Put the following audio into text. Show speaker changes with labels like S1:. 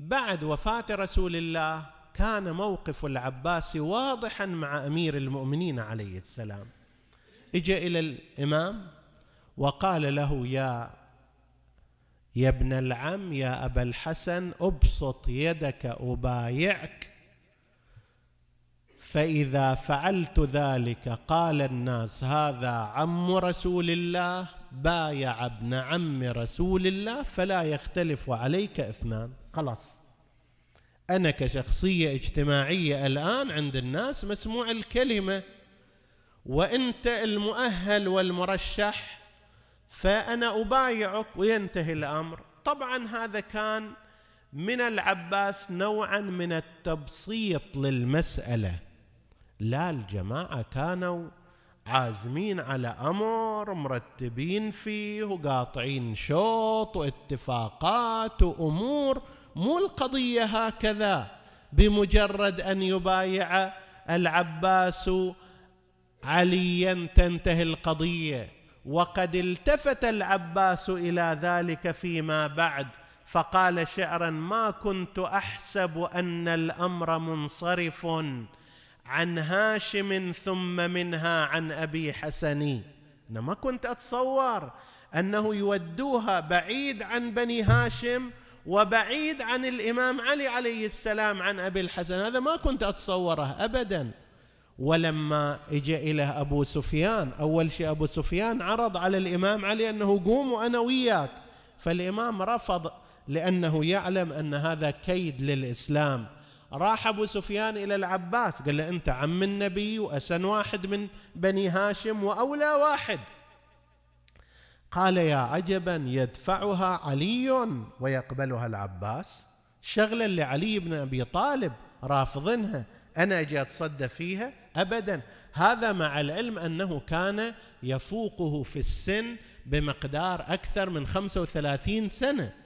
S1: بعد وفاه رسول الله كان موقف العباس واضحا مع امير المؤمنين عليه السلام اجى الى الامام وقال له يا يا ابن العم يا ابا الحسن ابسط يدك ابايعك فاذا فعلت ذلك قال الناس هذا عم رسول الله بايع ابن عم رسول الله فلا يختلف عليك اثنان خلاص أنا كشخصية اجتماعية الآن عند الناس مسموع الكلمة وأنت المؤهل والمرشح فأنا أبايعك وينتهي الأمر طبعا هذا كان من العباس نوعا من التبسيط للمسألة لا الجماعة كانوا عازمين على امر مرتبين فيه وقاطعين شوط واتفاقات وامور مو القضيه هكذا بمجرد ان يبايع العباس عليا تنتهي القضيه وقد التفت العباس الى ذلك فيما بعد فقال شعرا ما كنت احسب ان الامر منصرف عن هاشم ثم منها عن ابي حسن انا ما كنت اتصور انه يودوها بعيد عن بني هاشم وبعيد عن الامام علي عليه السلام عن ابي الحسن هذا ما كنت اتصوره ابدا ولما اجى الى ابو سفيان اول شيء ابو سفيان عرض على الامام علي انه قوم وانا وياك فالامام رفض لانه يعلم ان هذا كيد للاسلام راح أبو سفيان إلى العباس قال له أنت عم النبي وأسن واحد من بني هاشم وأولى واحد قال يا عجبا يدفعها علي ويقبلها العباس الشغلة اللي علي بن أبي طالب رافضنها أنا أجي أتصدى فيها أبدا هذا مع العلم أنه كان يفوقه في السن بمقدار أكثر من 35 سنة